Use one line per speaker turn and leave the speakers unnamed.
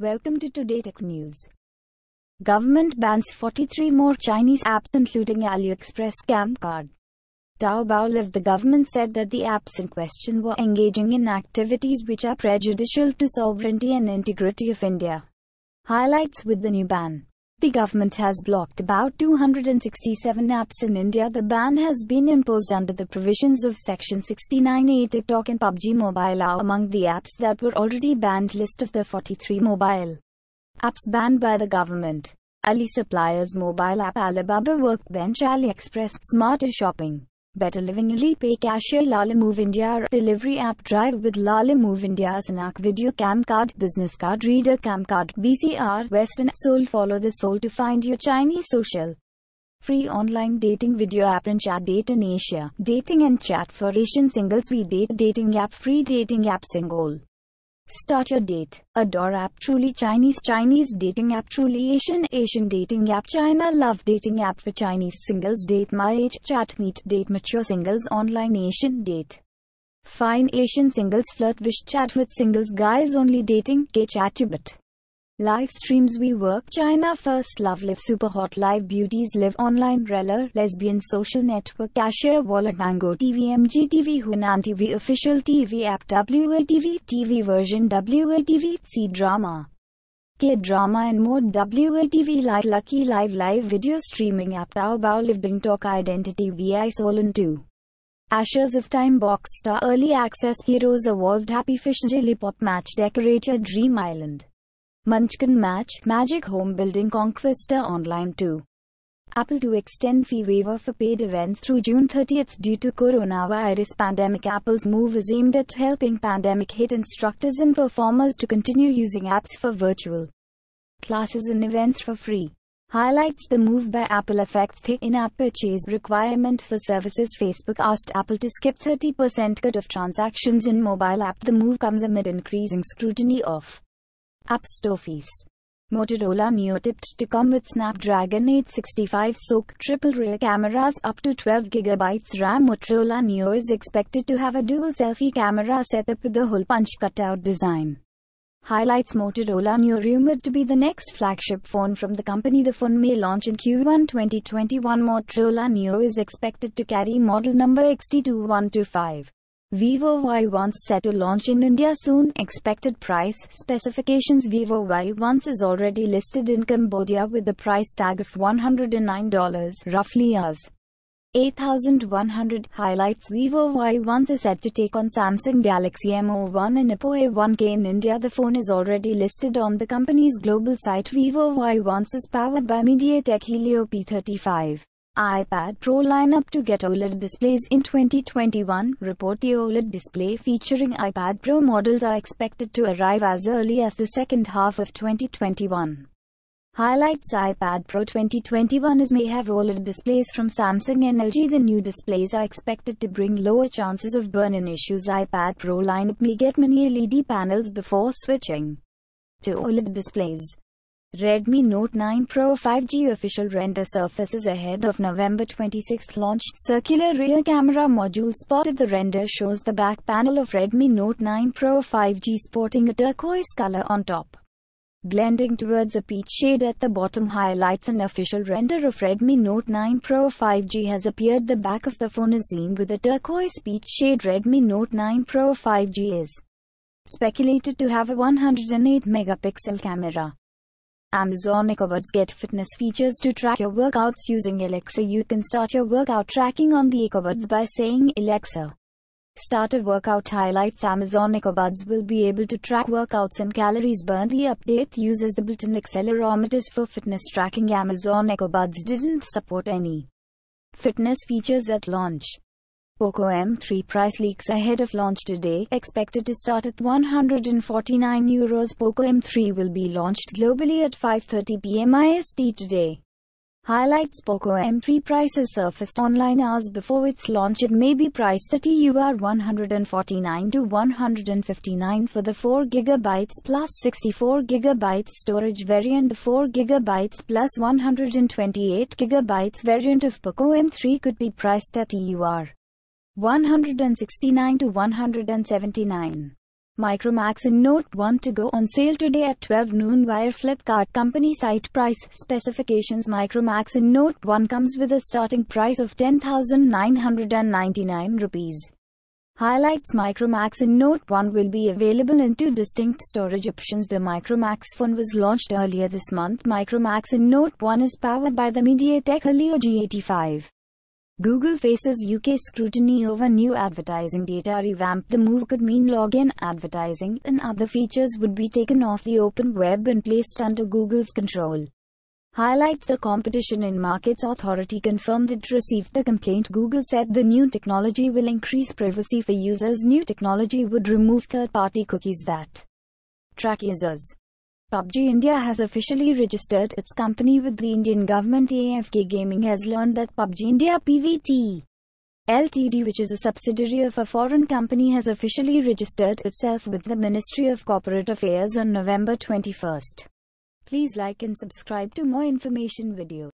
Welcome to Today Tech News. Government bans 43 more Chinese apps including AliExpress scam card. Taobao Live The government said that the apps in question were engaging in activities which are prejudicial to sovereignty and integrity of India. Highlights with the new ban. The government has blocked about 267 apps in India. The ban has been imposed under the provisions of Section 69A. TikTok and PUBG Mobile are among the apps that were already banned. List of the 43 mobile apps banned by the government. Ali Suppliers Mobile App Alibaba Workbench AliExpress Smarter Shopping Better living pay cashier Lala Move India delivery app drive with Lala Move India Sanak video cam card business card reader cam card BCR Western Soul follow the soul to find your Chinese social free online dating video app and chat date in Asia dating and chat for Asian singles we date dating app free dating app single Start your date. A door app truly Chinese Chinese dating app truly Asian Asian dating app China love dating app for Chinese singles date my age chat meet date mature singles online Asian date. Fine Asian singles flirt wish chat with singles guys only dating K chat Tibet. Live streams We Work China First Love Live Super Hot Live Beauties Live Online Reller Lesbian Social Network Cashier Wallet Mango TV MGTV Hunan TV Official TV App WLTV TV Version WLTV C Drama K Drama and more WLTV Live Lucky Live Live Video Streaming App Taobao Living Talk Identity VI Solon 2 Ashes of Time Box Star Early Access Heroes Evolved Happy Fish Jelly Pop Match Decorator Dream Island Munchkin Match Magic Home Building Conquista Online 2. Apple to extend fee waiver for paid events through June 30th due to coronavirus pandemic. Apple's move is aimed at helping pandemic-hit instructors and performers to continue using apps for virtual classes and events for free. Highlights the move by Apple affects the in-app purchase requirement for services. Facebook asked Apple to skip 30% cut of transactions in mobile app. The move comes amid increasing scrutiny of App Store fees. Motorola Neo tipped to come with Snapdragon 865 SoC triple-rear cameras up to 12GB RAM. Motorola Neo is expected to have a dual selfie camera setup with a hole punch cutout design. Highlights Motorola Neo rumored to be the next flagship phone from the company. The phone may launch in Q1 2021. Motorola Neo is expected to carry model number XT2125. Vivo y ones set to launch in India soon. Expected price specifications Vivo y ones is already listed in Cambodia with the price tag of $109, roughly as 8100 highlights Vivo y ones is set to take on Samsung Galaxy M01 and Oppo A1K in India. The phone is already listed on the company's global site. Vivo y ones is powered by MediaTek Helio P35 iPad Pro lineup to get OLED displays in 2021. Report the OLED display featuring iPad Pro models are expected to arrive as early as the second half of 2021. Highlights iPad Pro 2021 is may have OLED displays from Samsung and LG. The new displays are expected to bring lower chances of burn-in issues. iPad Pro lineup may get mini LED panels before switching to OLED displays. Redmi Note 9 Pro 5G official render surfaces ahead of November 26 launched circular rear camera module spotted the render shows the back panel of Redmi Note 9 Pro 5G sporting a turquoise color on top. Blending towards a peach shade at the bottom highlights an official render of Redmi Note 9 Pro 5G has appeared the back of the phone is seen with a turquoise peach shade Redmi Note 9 Pro 5G is speculated to have a 108 megapixel camera. Amazon EcoBuds Get Fitness features to track your workouts using Alexa. You can start your workout tracking on the EcoBuds by saying Alexa. Start a workout highlights Amazon Echobuds will be able to track workouts and calories burned. The update uses the built-in accelerometers for fitness tracking. Amazon Echobuds didn't support any fitness features at launch. POCO M3 price leaks ahead of launch today, expected to start at €149. POCO M3 will be launched globally at 5.30 pm IST today. Highlights POCO M3 prices surfaced online hours before its launch. It may be priced at EUR 149 to 159 for the 4GB plus 64GB storage variant. The 4GB plus 128GB variant of POCO M3 could be priced at EUR 169 to 179. Micromax and Note 1 to go on sale today at 12 noon via Flipkart company site price specifications Micromax and Note 1 comes with a starting price of 10999 rupees. Highlights Micromax and Note 1 will be available in two distinct storage options. The Micromax phone was launched earlier this month. Micromax and Note 1 is powered by the MediaTek Helio G85. Google faces UK scrutiny over new advertising data revamp. The move could mean login advertising and other features would be taken off the open web and placed under Google's control. Highlights the Competition in Markets Authority confirmed it received the complaint. Google said the new technology will increase privacy for users. New technology would remove third party cookies that track users. PUBG India has officially registered its company with the Indian government. AFK Gaming has learned that PUBG India PVT Ltd, which is a subsidiary of a foreign company, has officially registered itself with the Ministry of Corporate Affairs on November 21. Please like and subscribe to more information video.